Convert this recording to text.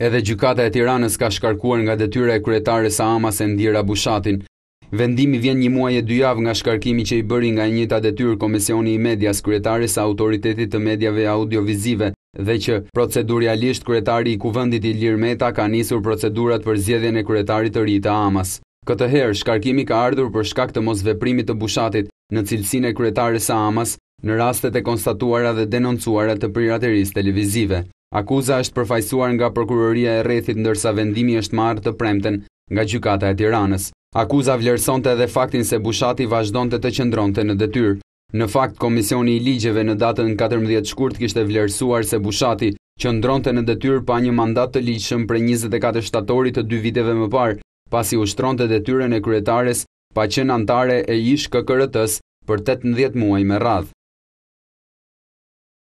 Edhe gjykata e Tiranës ka shkarkuar nga detyra e kryetares së Amas ndira Bushatin. Vendimi vjen një muaj e dy javë nga shkarkimi që i bëri nga e njëta detyr Komisioni i Medias, kryetares së Autoritetit të Medjave Audiovizive, dhe që procedurialisht kryetari i kuvendit Ilir Meta ka nisur procedurat për zgjedhjen e kryetarit të ri të Amas. Këtë herë shkarkimi ka ardhur për shkak të mosveprimit të Bushatit në cilësinë e kryetares së Amas në rastet e konstatuara dhe denoncuara të piraterisë televizive. Akuza është përfajsuar nga prokuroria e rethit ndërsa vendimi është marrë të premten nga gjykata e tiranës. Akuza vlerëson të edhe faktin se bushati vazhdon të të qëndron të në detyr. Në fakt, Komisioni i Ligjeve në datën 14 shkurt kishte vlerësuar se bushati qëndron të në detyr pa një mandat të ligjëshëm për 24 shtatorit të dy viteve më parë, pasi ushtron të detyren e kryetares pa qenë antare e ish këkërëtës për 18 muaj me radhë.